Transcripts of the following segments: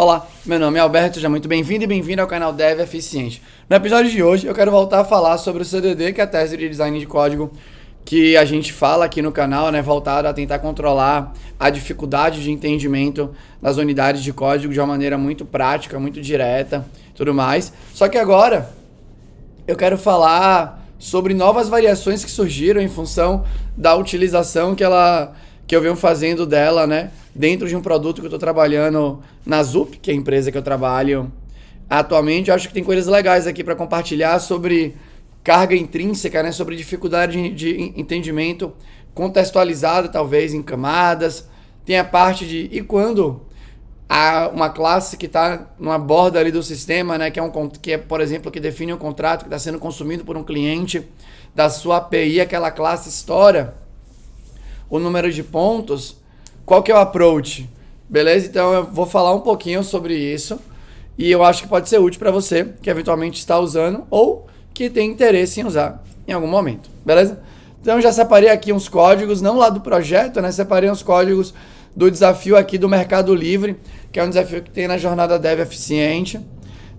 Olá, meu nome é Alberto, seja muito bem-vindo e bem-vindo ao canal Dev Eficiente. No episódio de hoje eu quero voltar a falar sobre o CDD, que é a tese de design de código que a gente fala aqui no canal, né, Voltado a tentar controlar a dificuldade de entendimento das unidades de código de uma maneira muito prática, muito direta, tudo mais. Só que agora eu quero falar sobre novas variações que surgiram em função da utilização que ela que eu venho fazendo dela, né, dentro de um produto que eu estou trabalhando na ZUP, que é a empresa que eu trabalho atualmente. Eu acho que tem coisas legais aqui para compartilhar sobre carga intrínseca, né? sobre dificuldade de entendimento contextualizada, talvez em camadas. Tem a parte de e quando há uma classe que está numa borda ali do sistema, né, que é um que é, por exemplo, que define um contrato que está sendo consumido por um cliente da sua API, aquela classe estoura o número de pontos, qual que é o approach? Beleza? Então eu vou falar um pouquinho sobre isso e eu acho que pode ser útil para você que eventualmente está usando ou que tem interesse em usar em algum momento. Beleza? Então eu já separei aqui uns códigos, não lá do projeto, né? Separei uns códigos do desafio aqui do Mercado Livre, que é um desafio que tem na jornada Dev Eficiente.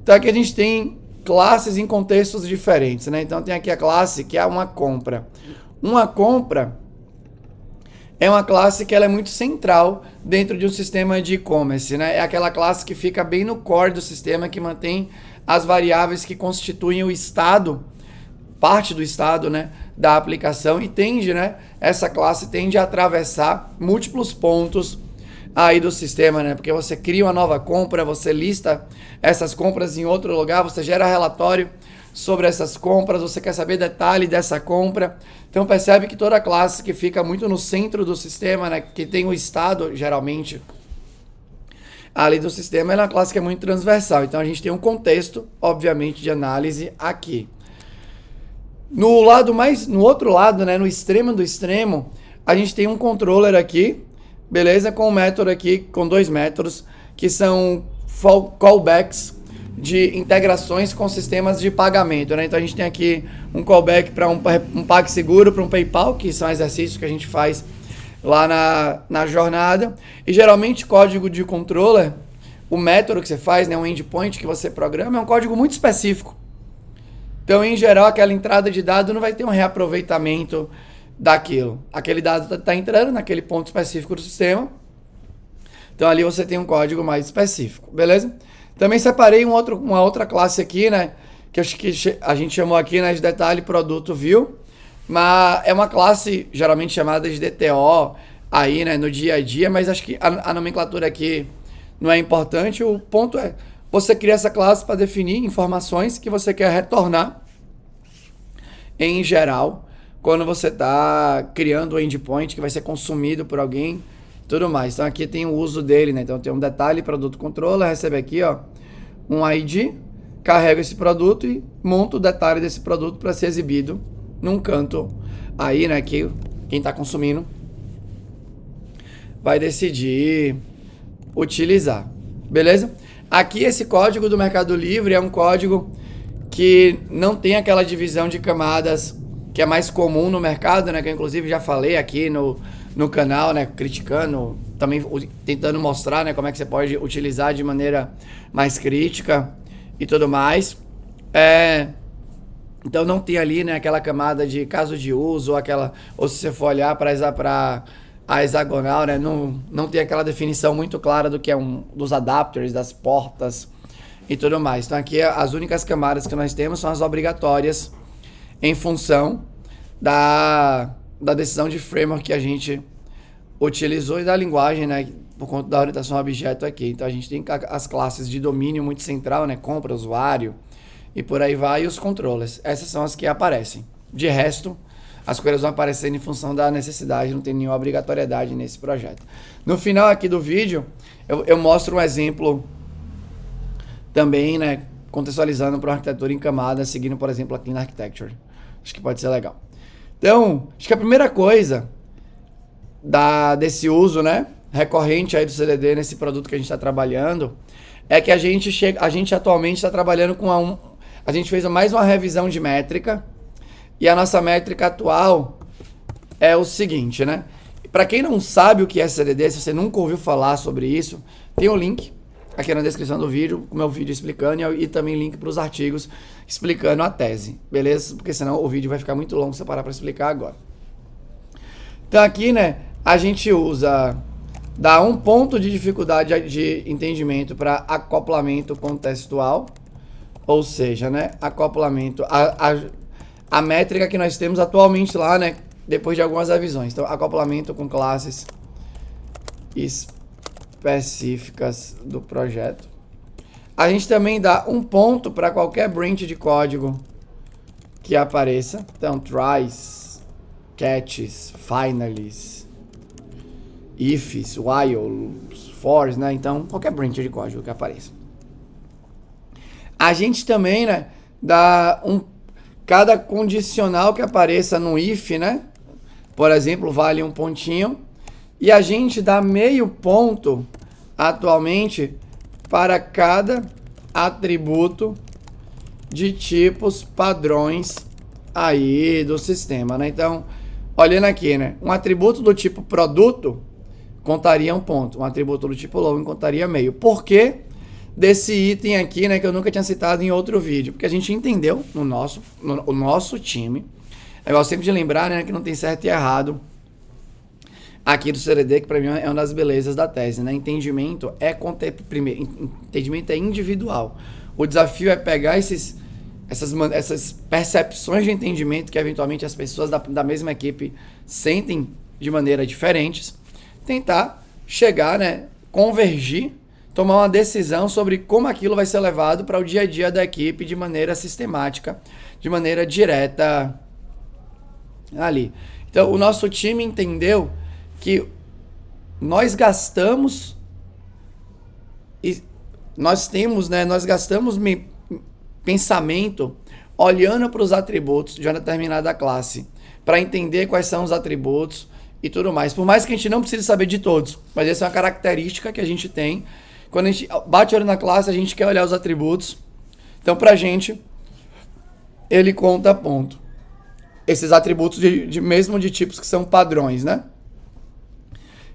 Então aqui a gente tem classes em contextos diferentes, né? Então tem aqui a classe que é uma compra. Uma compra é uma classe que ela é muito central dentro de um sistema de e-commerce, né? É aquela classe que fica bem no core do sistema, que mantém as variáveis que constituem o estado, parte do estado, né, da aplicação e tende, né, essa classe tende a atravessar múltiplos pontos aí do sistema, né? Porque você cria uma nova compra, você lista essas compras em outro lugar, você gera relatório sobre essas compras, você quer saber detalhe dessa compra. Então percebe que toda classe que fica muito no centro do sistema, né, que tem o estado geralmente ali do sistema, é uma classe que é muito transversal. Então a gente tem um contexto, obviamente, de análise aqui. No lado mais, no outro lado, né, no extremo do extremo, a gente tem um controller aqui, beleza? Com um método aqui, com dois métodos, que são callbacks, de integrações com sistemas de pagamento. Né? Então a gente tem aqui um callback para um, um PagSeguro, para um PayPal, que são exercícios que a gente faz lá na, na jornada. E geralmente código de controller, o método que você faz, né, um endpoint que você programa, é um código muito específico. Então, em geral, aquela entrada de dado não vai ter um reaproveitamento daquilo. Aquele dado está tá entrando naquele ponto específico do sistema. Então, ali você tem um código mais específico, beleza? Também separei um outro, uma outra classe aqui, né? Que acho que a gente chamou aqui, né? De detalhe produto view. Mas é uma classe geralmente chamada de DTO aí, né? No dia a dia, mas acho que a, a nomenclatura aqui não é importante. O ponto é, você cria essa classe para definir informações que você quer retornar em geral quando você está criando um endpoint que vai ser consumido por alguém tudo mais. Então aqui tem o uso dele, né? Então tem um detalhe, produto controla, recebe aqui, ó, um ID, carrega esse produto e monta o detalhe desse produto para ser exibido num canto aí, né, que quem está consumindo vai decidir utilizar. Beleza? Aqui esse código do Mercado Livre é um código que não tem aquela divisão de camadas que é mais comum no mercado, né, que eu inclusive já falei aqui no no canal, né? Criticando, também tentando mostrar, né? Como é que você pode utilizar de maneira mais crítica e tudo mais. É, então não tem ali, né? Aquela camada de caso de uso, aquela ou se você for olhar para para a hexagonal, né? Não, não tem aquela definição muito clara do que é um dos adapters, das portas e tudo mais. Então aqui é, as únicas camadas que nós temos são as obrigatórias em função da da decisão de framework que a gente utilizou e da linguagem, né, por conta da orientação a objeto aqui. Então a gente tem as classes de domínio muito central, né, compra, usuário e por aí vai, e os controllers. Essas são as que aparecem. De resto, as coisas vão aparecendo em função da necessidade, não tem nenhuma obrigatoriedade nesse projeto. No final aqui do vídeo, eu, eu mostro um exemplo também, né, contextualizando para uma arquitetura em camada, seguindo, por exemplo, a Clean Architecture. Acho que pode ser legal. Então, acho que a primeira coisa da, desse uso, né, recorrente aí do CDD nesse produto que a gente está trabalhando, é que a gente chega, a gente atualmente está trabalhando com a, um, a gente fez mais uma revisão de métrica e a nossa métrica atual é o seguinte, né? Para quem não sabe o que é CDD, se você nunca ouviu falar sobre isso, tem o um link Tá aqui na descrição do vídeo, o meu vídeo explicando e, e também link para os artigos explicando a tese, beleza? Porque senão o vídeo vai ficar muito longo se eu parar para explicar agora. Então aqui, né, a gente usa dá um ponto de dificuldade de entendimento para acoplamento contextual, ou seja, né, acoplamento a, a, a métrica que nós temos atualmente lá, né, depois de algumas revisões. Então, acoplamento com classes específicas específicas do projeto. A gente também dá um ponto para qualquer branch de código que apareça. Então, tries, catches, finalies, ifs, whiles, fors, né? Então, qualquer branch de código que apareça. A gente também, né, dá um cada condicional que apareça no if, né? Por exemplo, vale um pontinho. E a gente dá meio ponto atualmente para cada atributo de tipos padrões aí do sistema, né? Então, olhando aqui, né? Um atributo do tipo produto contaria um ponto, um atributo do tipo loan contaria meio. Por quê? Desse item aqui, né, que eu nunca tinha citado em outro vídeo, porque a gente entendeu no nosso, no, o nosso time. É igual sempre de lembrar, né, que não tem certo e errado aqui do CDD, que para mim é uma das belezas da tese, né? Entendimento é primeiro, entendimento é individual. O desafio é pegar esses, essas, essas percepções de entendimento que eventualmente as pessoas da, da mesma equipe sentem de maneira diferentes, tentar chegar, né, convergir, tomar uma decisão sobre como aquilo vai ser levado para o dia a dia da equipe de maneira sistemática, de maneira direta ali. Então, o nosso time entendeu que nós gastamos e nós temos, né, nós gastamos me, pensamento olhando para os atributos de uma determinada classe, para entender quais são os atributos e tudo mais. Por mais que a gente não precise saber de todos, mas essa é uma característica que a gente tem. Quando a gente bate olho na classe, a gente quer olhar os atributos. Então, para a gente, ele conta ponto. Esses atributos de, de mesmo de tipos que são padrões, né?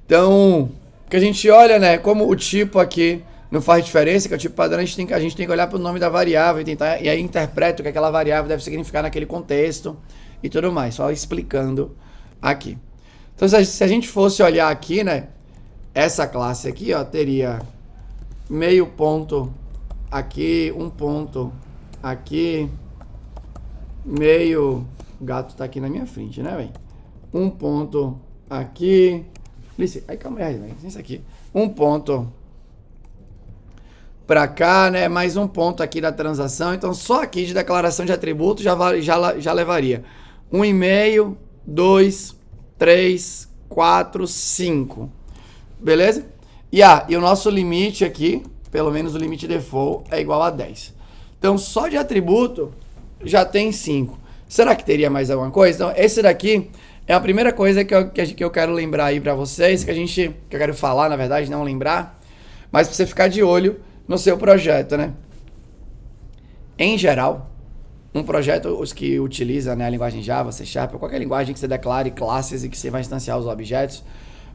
Então, que a gente olha, né, como o tipo aqui não faz diferença, que é o tipo padrão, a gente tem que, a gente tem que olhar para o nome da variável e tentar e aí interpreta o que aquela variável deve significar naquele contexto e tudo mais, só explicando aqui. Então, se a gente fosse olhar aqui, né, essa classe aqui, ó, teria meio ponto aqui, um ponto aqui, meio, o gato tá aqui na minha frente, né, velho? Um ponto aqui, Licença. Aí, calma aí, né? isso aqui. Um ponto para cá, né? Mais um ponto aqui da transação. Então, só aqui de declaração de atributo já, já, já levaria. 1,5, 2, 3, 4, 5. Beleza? E, ah, e o nosso limite aqui, pelo menos o limite default, é igual a 10. Então, só de atributo já tem 5. Será que teria mais alguma coisa? Então, esse daqui é a primeira coisa que eu, que eu quero lembrar aí para vocês, que a gente. que eu quero falar, na verdade, não lembrar, mas pra você ficar de olho no seu projeto, né? Em geral, um projeto, os que utiliza né, a linguagem Java, C Sharp, ou qualquer linguagem que você declare classes e que você vai instanciar os objetos,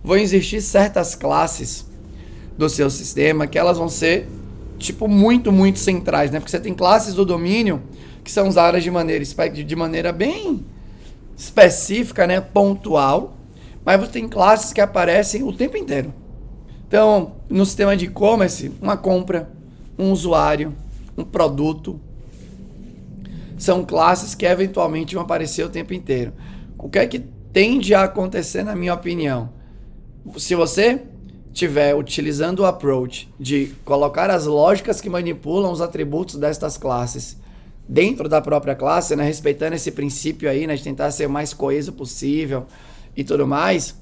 vão existir certas classes do seu sistema que elas vão ser, tipo, muito, muito centrais, né? Porque você tem classes do domínio que são usadas de maneira, de maneira bem específica, né, pontual, mas você tem classes que aparecem o tempo inteiro. Então, no sistema de e-commerce, uma compra, um usuário, um produto, são classes que eventualmente vão aparecer o tempo inteiro. O que é que tende a acontecer, na minha opinião? Se você estiver utilizando o approach de colocar as lógicas que manipulam os atributos destas classes dentro da própria classe, né, respeitando esse princípio aí, né, de tentar ser o mais coeso possível e tudo mais,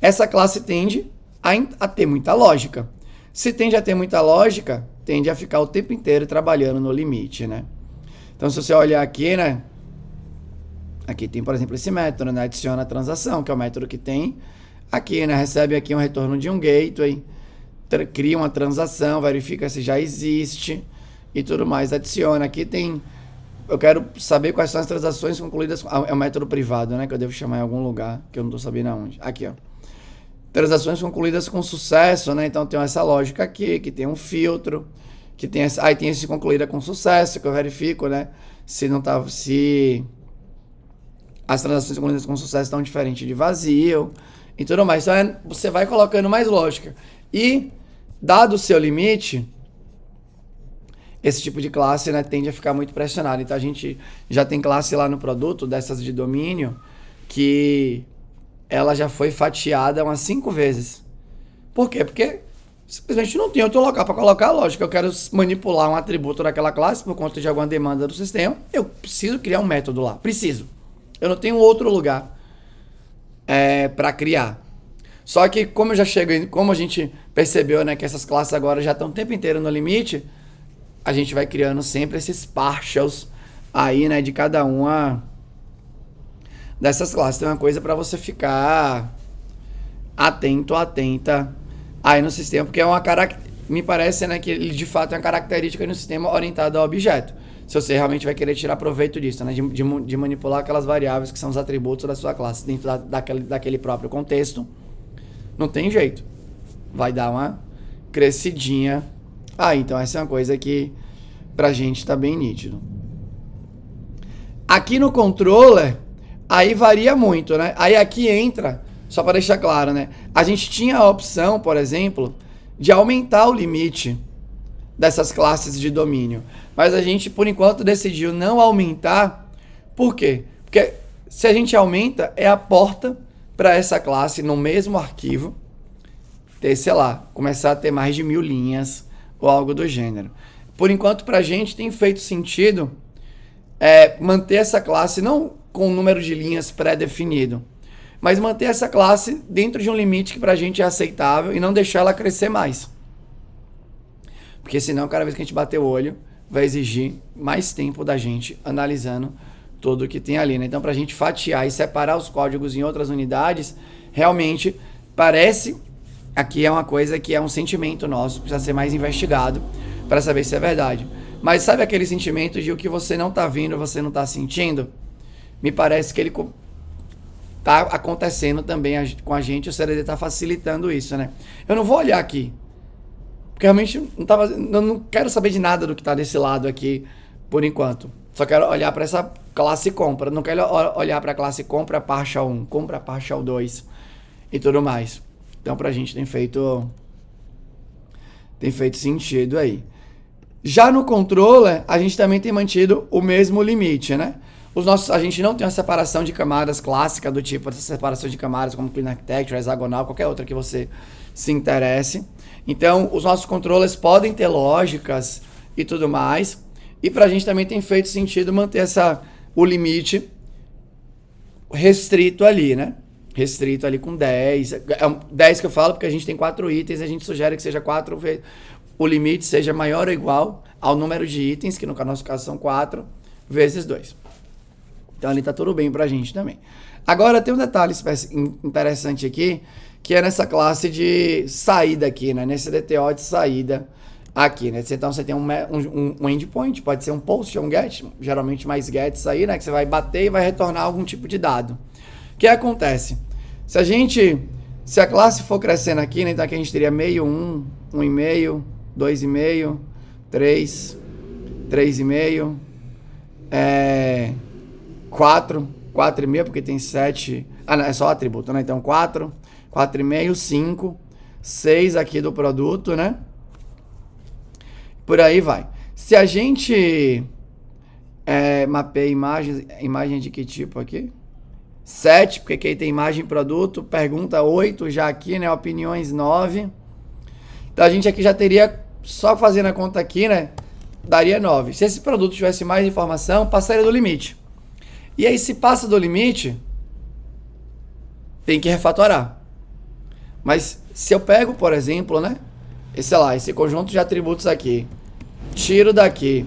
essa classe tende a, a ter muita lógica. Se tende a ter muita lógica, tende a ficar o tempo inteiro trabalhando no limite, né? Então, se você olhar aqui, né? Aqui tem, por exemplo, esse método, né? Adiciona a transação, que é o método que tem aqui, né? Recebe aqui um retorno de um gateway, cria uma transação, verifica se já existe e tudo mais. Adiciona. Aqui tem eu quero saber quais são as transações concluídas. É um método privado, né? Que eu devo chamar em algum lugar, que eu não tô sabendo aonde. Aqui, ó. Transações concluídas com sucesso, né? Então tem essa lógica aqui, que tem um filtro, que tem essa, aí tem esse concluída com sucesso, que eu verifico, né? Se não tá. Se as transações concluídas com sucesso estão diferentes de vazio e tudo mais. Então é, você vai colocando mais lógica. E, dado o seu limite, esse tipo de classe né, tende a ficar muito pressionado. Então a gente já tem classe lá no produto, dessas de domínio, que ela já foi fatiada umas cinco vezes. Por quê? Porque simplesmente não tem outro local para colocar. Lógico, eu quero manipular um atributo daquela classe por conta de alguma demanda do sistema. Eu preciso criar um método lá. Preciso. Eu não tenho outro lugar é, para criar. Só que como eu já chego, como a gente percebeu, né, que essas classes agora já estão o tempo inteiro no limite, a gente vai criando sempre esses partials aí, né, de cada uma dessas classes. Então é uma coisa para você ficar atento, atenta aí no sistema, porque é uma característica, me parece, né, que ele de fato é uma característica no sistema orientado ao objeto. Se você realmente vai querer tirar proveito disso, né, de, de, de manipular aquelas variáveis que são os atributos da sua classe dentro da, daquele, daquele próprio contexto, não tem jeito. Vai dar uma crescidinha ah, então essa é uma coisa que pra gente tá bem nítido. Aqui no controller, aí varia muito, né? Aí aqui entra, só para deixar claro, né? A gente tinha a opção, por exemplo, de aumentar o limite dessas classes de domínio. Mas a gente, por enquanto, decidiu não aumentar. Por quê? Porque se a gente aumenta, é a porta para essa classe no mesmo arquivo ter, sei lá, começar a ter mais de mil linhas ou algo do gênero. Por enquanto, para a gente tem feito sentido é, manter essa classe não com um número de linhas pré-definido, mas manter essa classe dentro de um limite que para a gente é aceitável e não deixar ela crescer mais. Porque senão, cada vez que a gente bater o olho, vai exigir mais tempo da gente analisando todo o que tem ali. Né? Então, para a gente fatiar e separar os códigos em outras unidades, realmente parece aqui é uma coisa que é um sentimento nosso, precisa ser mais investigado para saber se é verdade. Mas sabe aquele sentimento de o que você não está vendo, você não está sentindo? Me parece que ele tá acontecendo também com a gente, o CDD está facilitando isso, né? Eu não vou olhar aqui, porque realmente não, tava, tá eu não quero saber de nada do que está desse lado aqui por enquanto. Só quero olhar para essa classe compra. Não quero olhar para a classe compra parcha 1, compra parcha 2 e tudo mais. Então, pra gente tem feito. Tem feito sentido aí. Já no controller, a gente também tem mantido o mesmo limite, né? Os nossos, a gente não tem uma separação de camadas clássica do tipo essa separação de camadas como Clean Architecture, hexagonal, qualquer outra que você se interesse. Então, os nossos controllers podem ter lógicas e tudo mais. E para a gente também tem feito sentido manter essa, o limite restrito ali, né? restrito ali com 10. É 10 que eu falo porque a gente tem quatro itens, a gente sugere que seja quatro vezes o limite seja maior ou igual ao número de itens, que no nosso caso são quatro, vezes 2. Então ali tá tudo bem pra gente também. Agora tem um detalhe interessante aqui, que é nessa classe de saída aqui, né? Nesse DTO de saída aqui, né? Então você tem um, um, um endpoint, pode ser um post ou um get, geralmente mais gets aí, né? Que você vai bater e vai retornar algum tipo de dado. O que acontece? Se a gente, se a classe for crescendo aqui, né, então aqui a gente teria meio, um, um e meio, dois e meio, três, três e meio, é, quatro, quatro e meio, porque tem sete, ah, não, é só atributo, né? Então quatro, quatro e meio, cinco, seis aqui do produto, né? Por aí vai. Se a gente é, mapeia imagens, imagem de que tipo aqui? 7, porque aqui tem imagem e produto. Pergunta 8 já aqui, né? Opiniões 9. Então a gente aqui já teria, só fazendo a conta aqui, né? Daria 9. Se esse produto tivesse mais informação, passaria do limite. E aí, se passa do limite, tem que refatorar. Mas se eu pego, por exemplo, né? Sei lá, esse conjunto de atributos aqui, tiro daqui,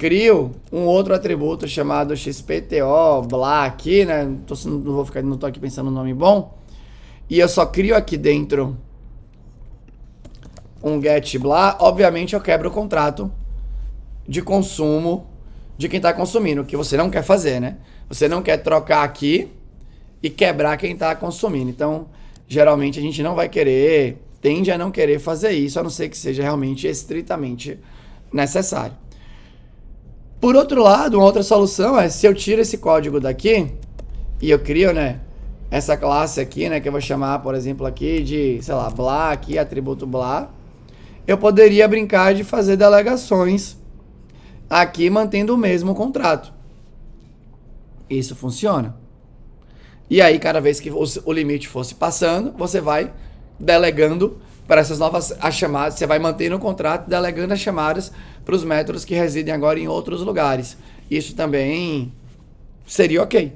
crio um outro atributo chamado XPTO, blá aqui, né? Tô, não vou ficar, não tô aqui pensando no nome bom. E eu só crio aqui dentro um get blá. Obviamente eu quebro o contrato de consumo de quem está consumindo, que você não quer fazer, né? Você não quer trocar aqui e quebrar quem está consumindo. Então, geralmente a gente não vai querer, tende a não querer fazer isso, a não ser que seja realmente estritamente necessário. Por outro lado, uma outra solução é se eu tiro esse código daqui e eu crio, né, essa classe aqui, né, que eu vou chamar, por exemplo, aqui de, sei lá, blá aqui, atributo blá, eu poderia brincar de fazer delegações aqui mantendo o mesmo contrato. Isso funciona. E aí, cada vez que o limite fosse passando, você vai delegando para essas novas as chamadas, você vai manter no contrato delegando as chamadas para os métodos que residem agora em outros lugares. Isso também seria ok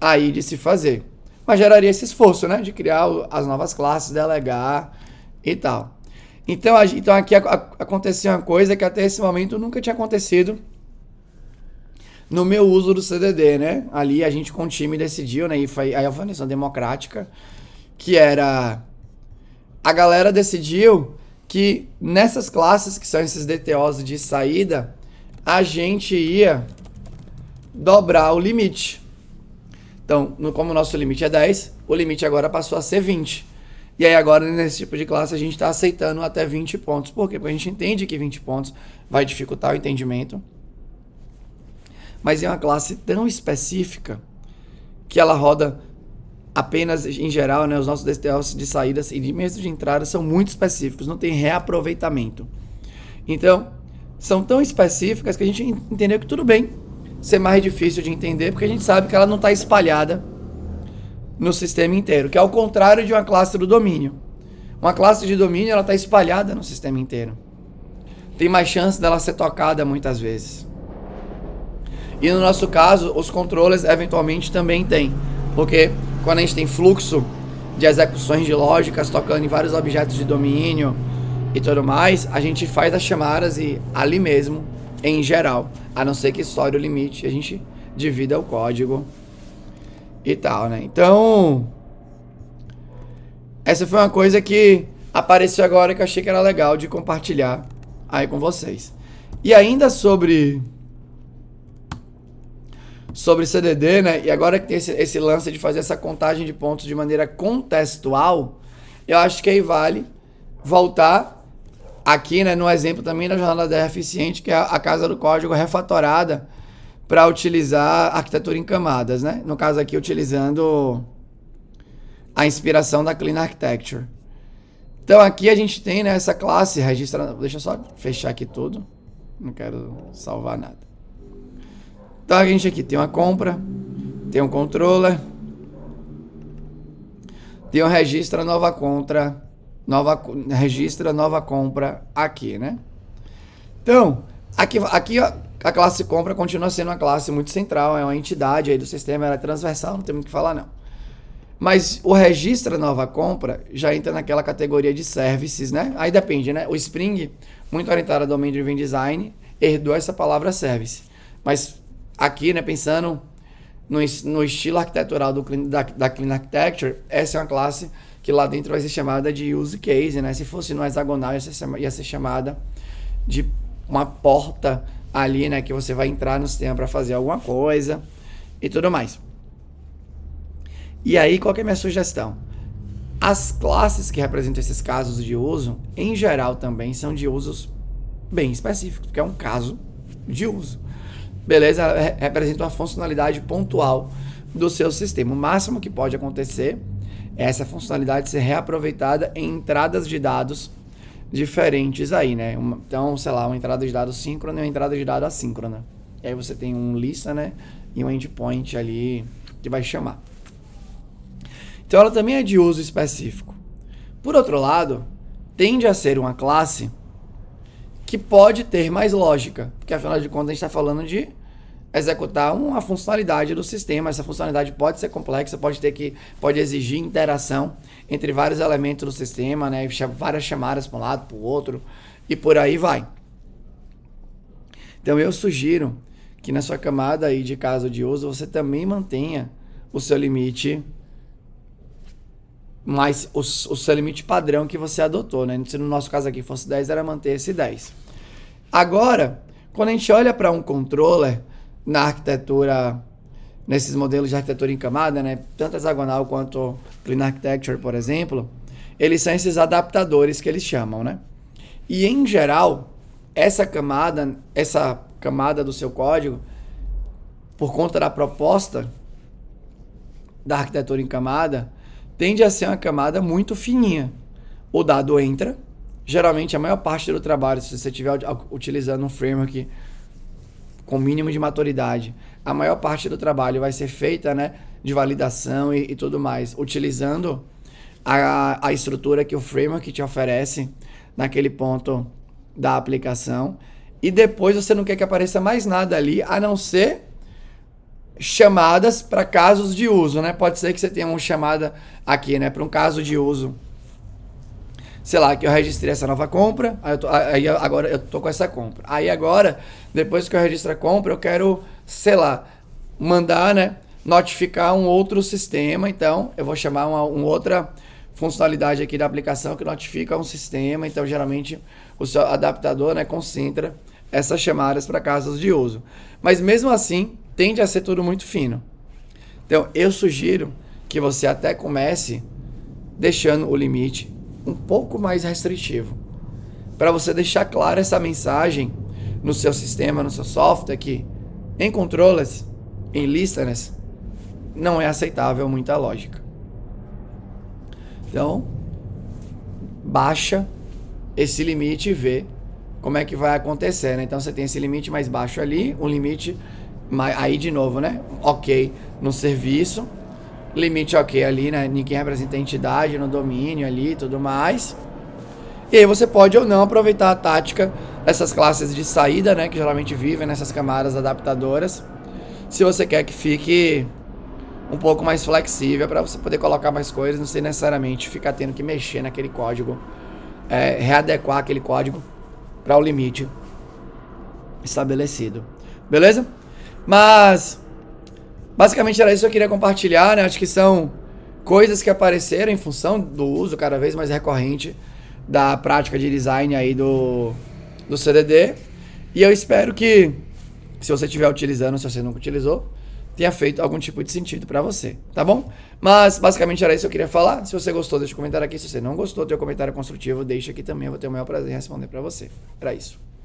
aí de se fazer. Mas geraria esse esforço, né? De criar as novas classes, delegar e tal. Então, então aqui aconteceu uma coisa que até esse momento nunca tinha acontecido no meu uso do CDD, né? Ali a gente com o time decidiu, né? E foi a evolução democrática, que era a galera decidiu que nessas classes, que são esses DTOs de saída, a gente ia dobrar o limite. Então, no, como o nosso limite é 10, o limite agora passou a ser 20. E aí agora, nesse tipo de classe, a gente está aceitando até 20 pontos. Por quê? Porque a gente entende que 20 pontos vai dificultar o entendimento. Mas é uma classe tão específica que ela roda apenas, em geral, né, os nossos DSTOs de saídas e de mesmo de entrada são muito específicos, não tem reaproveitamento. Então, são tão específicas que a gente entendeu que tudo bem ser mais difícil de entender, porque a gente sabe que ela não está espalhada no sistema inteiro, que é ao contrário de uma classe do domínio. Uma classe de domínio, ela está espalhada no sistema inteiro. Tem mais chance dela ser tocada muitas vezes. E no nosso caso, os controles eventualmente também tem, porque quando a gente tem fluxo de execuções de lógicas tocando em vários objetos de domínio e tudo mais, a gente faz as chamadas e ali mesmo, em geral, a não ser que estoure o limite, a gente divida o código e tal, né? Então, essa foi uma coisa que apareceu agora que eu achei que era legal de compartilhar aí com vocês. E ainda sobre sobre CDD, né? E agora que tem esse, esse lance de fazer essa contagem de pontos de maneira contextual, eu acho que aí vale voltar aqui, né, no exemplo também da jornada da eficiente, que é a casa do código refatorada para utilizar arquitetura em camadas, né? No caso aqui utilizando a inspiração da Clean Architecture. Então aqui a gente tem né, essa classe registrada. Deixa eu só fechar aqui tudo. Não quero salvar nada. Então a gente aqui tem uma compra, tem um controller, tem um registra nova compra, nova registra nova compra aqui, né? Então, aqui, aqui ó, a classe compra continua sendo uma classe muito central, é uma entidade aí do sistema, ela é transversal, não tem muito o que falar não. Mas o registra nova compra já entra naquela categoria de services, né? Aí depende, né? O Spring, muito orientado ao domain driven design, herdou essa palavra service. Mas aqui, né, pensando no, no estilo arquitetural do, da, da Clean Architecture, essa é uma classe que lá dentro vai ser chamada de use case, né? Se fosse no hexagonal, ia ser, ia ser chamada de uma porta ali, né? Que você vai entrar no sistema para fazer alguma coisa e tudo mais. E aí, qual é a minha sugestão? As classes que representam esses casos de uso, em geral também, são de usos bem específicos, porque é um caso de uso beleza? Ela representa uma funcionalidade pontual do seu sistema. O máximo que pode acontecer é essa funcionalidade ser reaproveitada em entradas de dados diferentes aí, né? Uma, então, sei lá, uma entrada de dados síncrona e uma entrada de dados assíncrona. E aí você tem um lista, né? E um endpoint ali que vai chamar. Então ela também é de uso específico. Por outro lado, tende a ser uma classe que pode ter mais lógica, porque afinal de contas a gente está falando de executar uma funcionalidade do sistema. Essa funcionalidade pode ser complexa, pode ter que pode exigir interação entre vários elementos do sistema, né? Várias chamadas para um lado, para o outro e por aí vai. Então eu sugiro que na sua camada aí de caso de uso você também mantenha o seu limite mas o, o seu limite padrão que você adotou, né? Se no nosso caso aqui fosse 10, era manter esse 10. Agora, quando a gente olha para um controller na arquitetura, nesses modelos de arquitetura em camada, né? Tanto hexagonal quanto clean architecture, por exemplo, eles são esses adaptadores que eles chamam, né? E em geral, essa camada, essa camada do seu código, por conta da proposta da arquitetura em camada, tende a ser uma camada muito fininha. O dado entra, geralmente a maior parte do trabalho, se você estiver utilizando um framework com mínimo de maturidade, a maior parte do trabalho vai ser feita né, de validação e, e tudo mais, utilizando a, a estrutura que o framework te oferece naquele ponto da aplicação. E depois você não quer que apareça mais nada ali, a não ser chamadas para casos de uso, né? Pode ser que você tenha uma chamada aqui, né? Para um caso de uso. Sei lá, que eu registrei essa nova compra, aí, tô, aí, agora eu tô com essa compra. Aí agora, depois que eu registro a compra, eu quero, sei lá, mandar, né? Notificar um outro sistema. Então, eu vou chamar uma, uma outra funcionalidade aqui da aplicação que notifica um sistema. Então, geralmente, o seu adaptador, né? Concentra essas chamadas para casos de uso. Mas mesmo assim, tende a ser tudo muito fino. Então, eu sugiro que você até comece deixando o limite um pouco mais restritivo, para você deixar clara essa mensagem no seu sistema, no seu software que em controllers, em listeners, não é aceitável muita lógica. Então, baixa esse limite e vê como é que vai acontecer. Né? Então você tem esse limite mais baixo ali, um limite mas aí de novo, né? Ok no serviço, limite ok ali, né? Ninguém representa a entidade no domínio ali e tudo mais. E aí você pode ou não aproveitar a tática dessas classes de saída, né? Que geralmente vivem nessas camadas adaptadoras. Se você quer que fique um pouco mais flexível para você poder colocar mais coisas, não sem necessariamente ficar tendo que mexer naquele código, é, readequar aquele código para o limite estabelecido. Beleza? Mas basicamente era isso que eu queria compartilhar, né? Acho que são coisas que apareceram em função do uso cada vez mais recorrente da prática de design aí do, do CDD. E eu espero que, se você estiver utilizando, se você nunca utilizou, tenha feito algum tipo de sentido para você, tá bom? Mas basicamente era isso que eu queria falar. Se você gostou, deixa um comentário aqui. Se você não gostou, teu comentário construtivo, deixa aqui também. Eu vou ter o maior prazer em responder para você. Era isso.